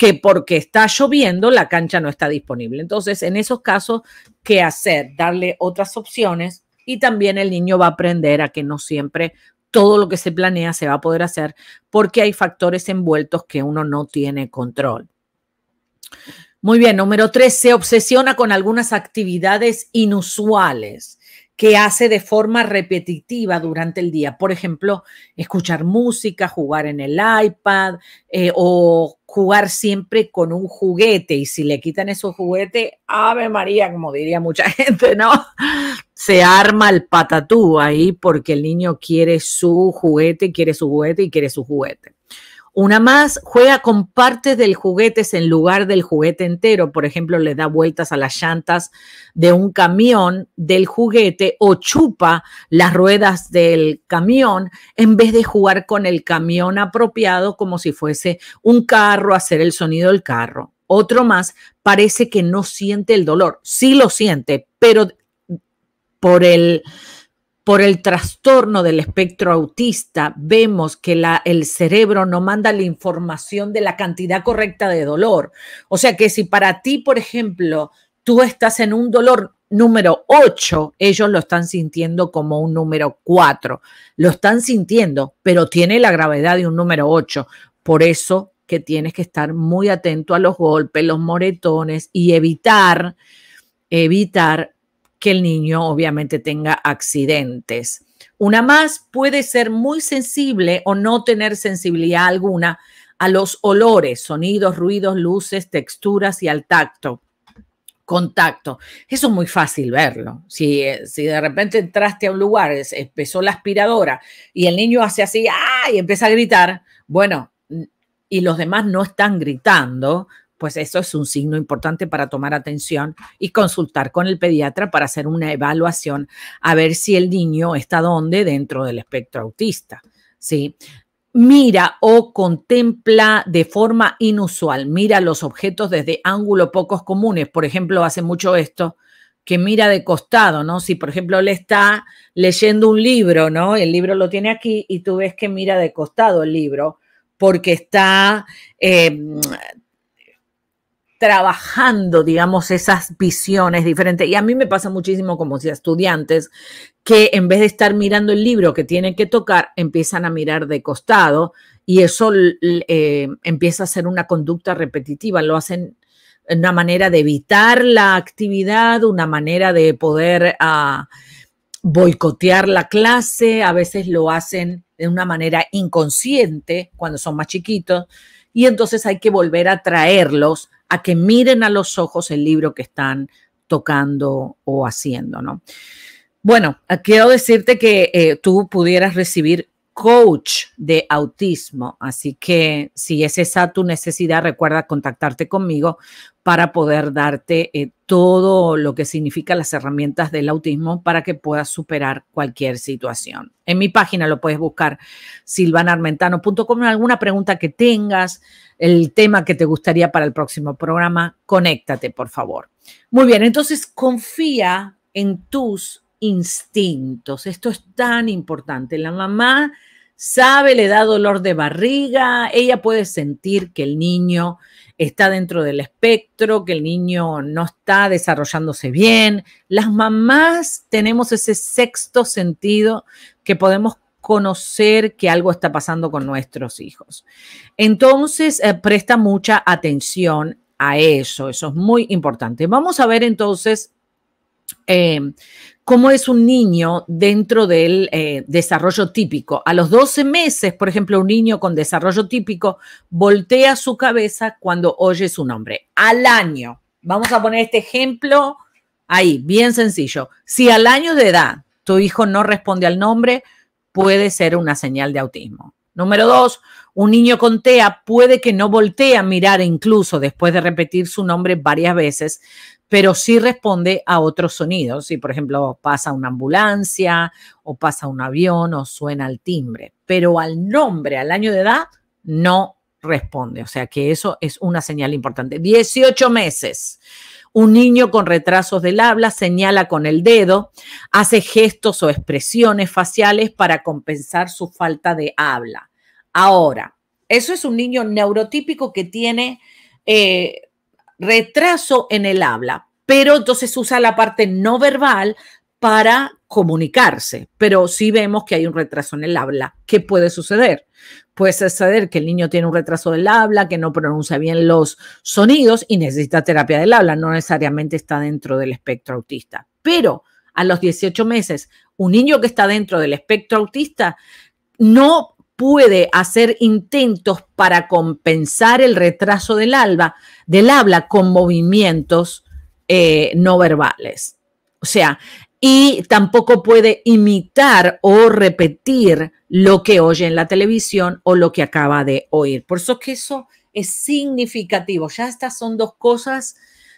S1: que porque está lloviendo la cancha no está disponible. Entonces, en esos casos, ¿qué hacer? Darle otras opciones y también el niño va a aprender a que no siempre todo lo que se planea se va a poder hacer porque hay factores envueltos que uno no tiene control. Muy bien, número tres, se obsesiona con algunas actividades inusuales que hace de forma repetitiva durante el día. Por ejemplo, escuchar música, jugar en el iPad eh, o jugar siempre con un juguete. Y si le quitan esos juguetes, Ave María, como diría mucha gente, ¿no? Se arma el patatú ahí porque el niño quiere su juguete, quiere su juguete y quiere su juguete. Una más juega con partes del juguete en lugar del juguete entero. Por ejemplo, le da vueltas a las llantas de un camión del juguete o chupa las ruedas del camión en vez de jugar con el camión apropiado como si fuese un carro, hacer el sonido del carro. Otro más parece que no siente el dolor. Sí lo siente, pero por el por el trastorno del espectro autista, vemos que la, el cerebro no manda la información de la cantidad correcta de dolor. O sea que si para ti, por ejemplo, tú estás en un dolor número 8, ellos lo están sintiendo como un número 4. Lo están sintiendo, pero tiene la gravedad de un número 8. Por eso que tienes que estar muy atento a los golpes, los moretones y evitar, evitar que el niño obviamente tenga accidentes. Una más puede ser muy sensible o no tener sensibilidad alguna a los olores, sonidos, ruidos, luces, texturas y al tacto contacto. Eso es muy fácil verlo. Si, eh, de repente entraste a un lugar, empezó la aspiradora y el niño hace así, ¡ah! y empieza a gritar, bueno, y los demás no están gritando, pues eso es un signo importante para tomar atención y consultar con el pediatra para hacer una evaluación a ver si el niño está donde dentro del espectro autista. ¿sí? Mira o contempla de forma inusual, mira los objetos desde ángulos pocos comunes. Por ejemplo, hace mucho esto, que mira de costado, ¿no? Si, por ejemplo, le está leyendo un libro, ¿no? El libro lo tiene aquí y tú ves que mira de costado el libro porque está eh, trabajando, digamos, esas visiones diferentes. Y a mí me pasa muchísimo como si estudiantes que en vez de estar mirando el libro que tienen que tocar, empiezan a mirar de costado y eso eh, empieza a ser una conducta repetitiva. Lo hacen una manera de evitar la actividad, una manera de poder ah, boicotear la clase. A veces lo hacen de una manera inconsciente cuando son más chiquitos. Y entonces hay que volver a traerlos a que miren a los ojos el libro que están tocando o haciendo, ¿no? Bueno, quiero decirte que eh, tú pudieras recibir coach de autismo. Así que si es esa tu necesidad, recuerda contactarte conmigo para poder darte eh, todo lo que significa las herramientas del autismo para que puedas superar cualquier situación. En mi página lo puedes buscar silvanarmentano.com. Alguna pregunta que tengas, el tema que te gustaría para el próximo programa, conéctate, por favor. Muy bien, entonces confía en tus instintos. Esto es tan importante. La mamá sabe, le da dolor de barriga, ella puede sentir que el niño está dentro del espectro, que el niño no está desarrollándose bien. Las mamás tenemos ese sexto sentido que podemos conocer que algo está pasando con nuestros hijos. Entonces, eh, presta mucha atención a eso, eso es muy importante. Vamos a ver entonces eh, cómo es un niño dentro del eh, desarrollo típico. A los 12 meses, por ejemplo, un niño con desarrollo típico voltea su cabeza cuando oye su nombre. Al año, vamos a poner este ejemplo ahí, bien sencillo. Si al año de edad tu hijo no responde al nombre, puede ser una señal de autismo. Número dos, un niño con TEA puede que no voltee a mirar incluso después de repetir su nombre varias veces, pero sí responde a otros sonidos. Si, por ejemplo, pasa una ambulancia o pasa un avión o suena el timbre, pero al nombre, al año de edad, no responde. O sea que eso es una señal importante. 18 meses. Un niño con retrasos del habla señala con el dedo, hace gestos o expresiones faciales para compensar su falta de habla. Ahora, eso es un niño neurotípico que tiene eh, retraso en el habla, pero entonces usa la parte no verbal para comunicarse, pero si vemos que hay un retraso en el habla. ¿Qué puede suceder? Puede suceder que el niño tiene un retraso del habla, que no pronuncia bien los sonidos y necesita terapia del habla, no necesariamente está dentro del espectro autista. Pero a los 18 meses, un niño que está dentro del espectro autista no puede hacer intentos para compensar el retraso del, alba, del habla con movimientos eh, no verbales. O sea, y tampoco puede imitar o repetir lo que oye en la televisión o lo que acaba de oír. Por eso que eso es significativo. Ya estas son dos cosas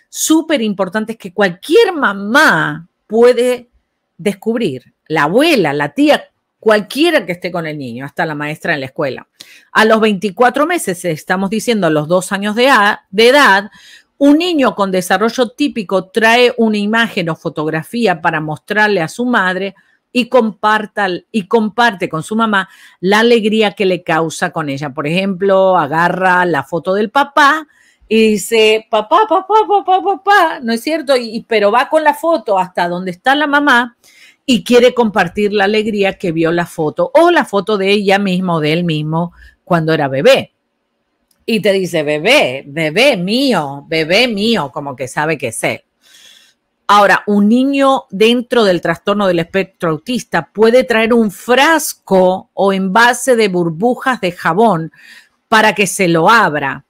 S1: súper importantes que cualquier mamá puede descubrir. La abuela, la tía, cualquiera que esté con el niño, hasta la maestra en la escuela. A los 24 meses, estamos diciendo a los dos años de, edad, un niño con desarrollo típico trae una imagen o fotografía para mostrarle a su madre y, y comparte con su mamá la alegría que le causa con ella. Por ejemplo, agarra la foto del papá y dice, papá, papá, papá, papá, ¿no es cierto? Y, pero va con la foto hasta donde está la mamá y quiere compartir la alegría que vio la foto o la foto de ella misma o de él mismo cuando era bebé. Y te dice, bebé, bebé mío, bebé mío, como que sabe que sé. Ahora, un niño dentro del trastorno del espectro autista puede traer un frasco o envase de burbujas de jabón para que se lo abra,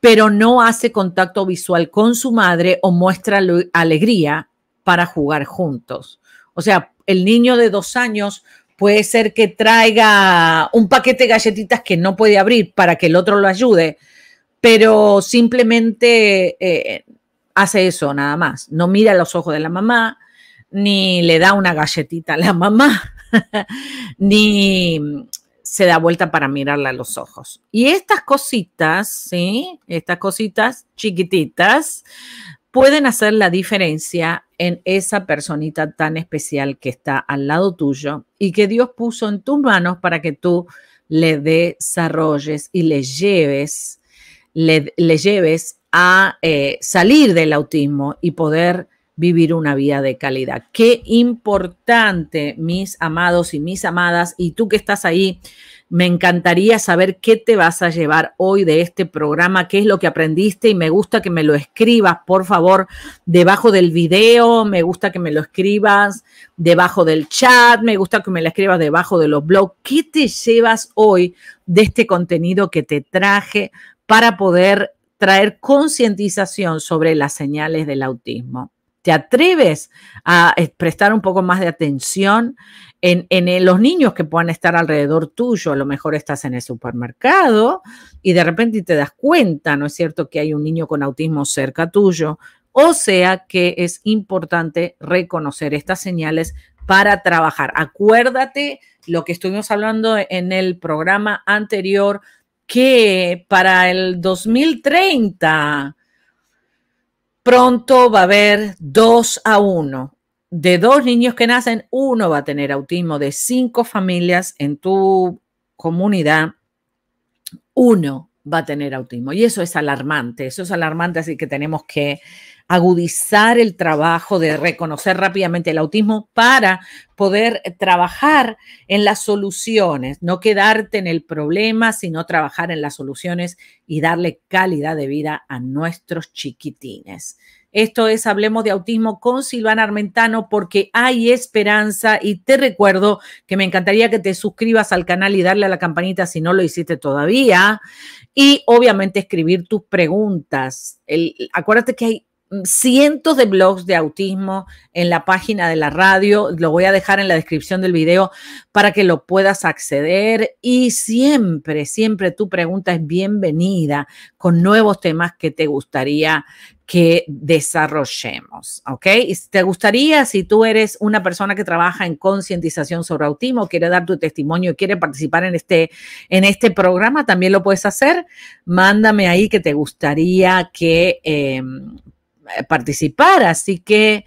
S1: pero no hace contacto visual con su madre o muestra alegría para jugar juntos. O sea, el niño de dos años puede ser que traiga un paquete de galletitas que no puede abrir para que el otro lo ayude, pero simplemente eh, hace eso nada más. No mira los ojos de la mamá, ni le da una galletita a la mamá, ni se da vuelta para mirarla a los ojos. Y estas cositas, ¿sí? Estas cositas chiquititas pueden hacer la diferencia en esa personita tan especial que está al lado tuyo y que Dios puso en tus manos para que tú le desarrolles y le lleves, le, lleves a eh, salir del autismo y poder vivir una vida de calidad. Qué importante, mis amados y mis amadas, y tú que estás ahí me encantaría saber qué te vas a llevar hoy de este programa, qué es lo que aprendiste y me gusta que me lo escribas, por favor, debajo del video, me gusta que me lo escribas debajo del chat, me gusta que me lo escribas debajo de los blogs. ¿Qué te llevas hoy de este contenido que te traje para poder traer concientización sobre las señales del autismo? ¿Te atreves a eh, prestar un poco más de atención en, los niños que puedan estar alrededor tuyo. A lo mejor estás en el supermercado y de repente te das cuenta, ¿no es cierto?, que hay un niño con autismo cerca tuyo. O sea que es importante reconocer estas señales para trabajar. Acuérdate lo que estuvimos hablando en el programa anterior, que para el 2030 pronto va a haber 2 a 1 de dos niños que nacen, uno va a tener autismo. De cinco familias en tu comunidad, uno va a tener autismo. Y eso es alarmante, eso es alarmante, así que tenemos que agudizar el trabajo de reconocer rápidamente el autismo para poder trabajar en las soluciones, no quedarte en el problema, sino trabajar en las soluciones y darle calidad de vida a nuestros chiquitines. Esto es Hablemos de Autismo con Silvana Armentano porque hay esperanza y te recuerdo que me encantaría que te suscribas al canal y darle a la campanita si no lo hiciste todavía y obviamente escribir tus preguntas. El, acuérdate que hay Mm, cientos de blogs de autismo en la página de la radio, lo voy a dejar en la descripción del video para que lo puedas acceder y siempre, siempre tu pregunta es bienvenida con nuevos temas que te gustaría que desarrollemos, ¿ok? te gustaría, si tú eres una persona que trabaja en concientización sobre autismo, quiere dar tu testimonio, quiere participar en este, en este programa, también lo puedes hacer. Mándame ahí que te gustaría que em, eh, participar. Así que,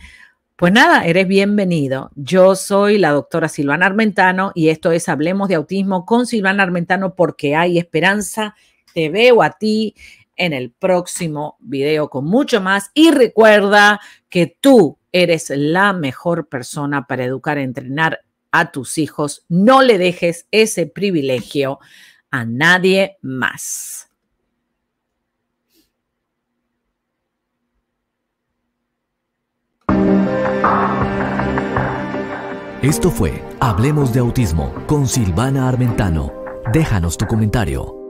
S1: pues nada, eres bienvenido. Yo soy la doctora Silvana Armentano y esto es Hablemos de Autismo con Silvana Armentano porque hay esperanza. Te veo a ti en el próximo video con mucho más y recuerda que tú eres la mejor persona para educar, entrenar a tus hijos. No le dejes ese privilegio a nadie más. Esto fue Hablemos de Autismo con Silvana Armentano. Déjanos tu comentario.